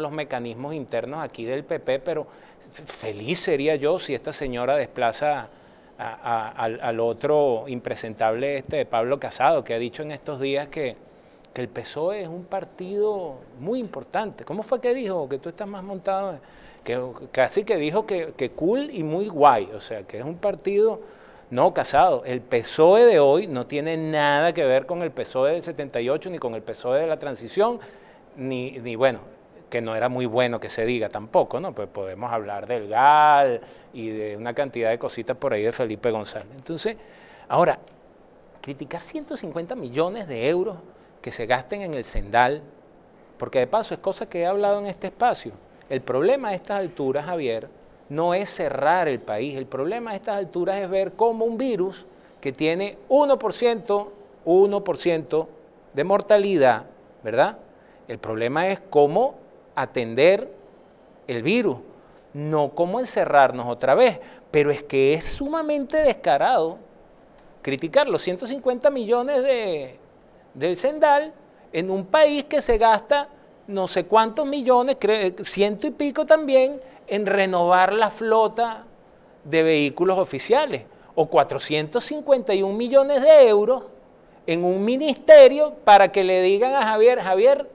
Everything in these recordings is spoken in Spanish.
los mecanismos internos aquí del PP, pero feliz sería yo si esta señora desplaza al, otro impresentable este de Pablo Casado, que ha dicho en estos días que, el PSOE es un partido muy importante. ¿Cómo fue que dijo que tú estás más montado? Que casi que dijo que, cool y muy guay, o sea, que es un partido... No, Casado, el PSOE de hoy no tiene nada que ver con el PSOE del 78, ni con el PSOE de la transición, ni, ni bueno, que no era muy bueno que se diga tampoco, ¿no? Pues podemos hablar del GAL y de una cantidad de cositas por ahí de Felipe González. Entonces, ahora, criticar 150 millones de euros que se gasten en el Sendal, porque de paso es cosa que he hablado en este espacio. El problema a estas alturas, Javier, no es cerrar el país, el problema a estas alturas es ver cómo un virus que tiene 1%, 1% de mortalidad, ¿verdad? El problema es cómo atender el virus, no como encerrarnos otra vez. Pero es que es sumamente descarado criticar los 150 millones de, del Sendal en un país que se gasta no sé cuántos millones, eh, ciento y pico también, en renovar la flota de vehículos oficiales, o 451 millones de euros en un ministerio para que le digan a Javier, Javier,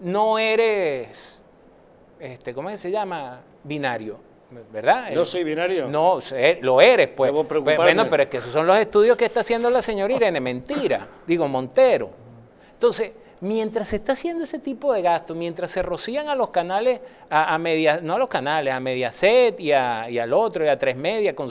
no eres, este, ¿cómo se llama? Binario. ¿Verdad? No soy binario? No, lo eres, pues. Debo Bueno, pero es que esos son los estudios que está haciendo la señora Irene, mentira, digo Montero. Entonces, mientras se está haciendo ese tipo de gasto, mientras se rocían a los canales, a, media, no a los canales, a Mediaset y, y al otro, y a Tres Media, con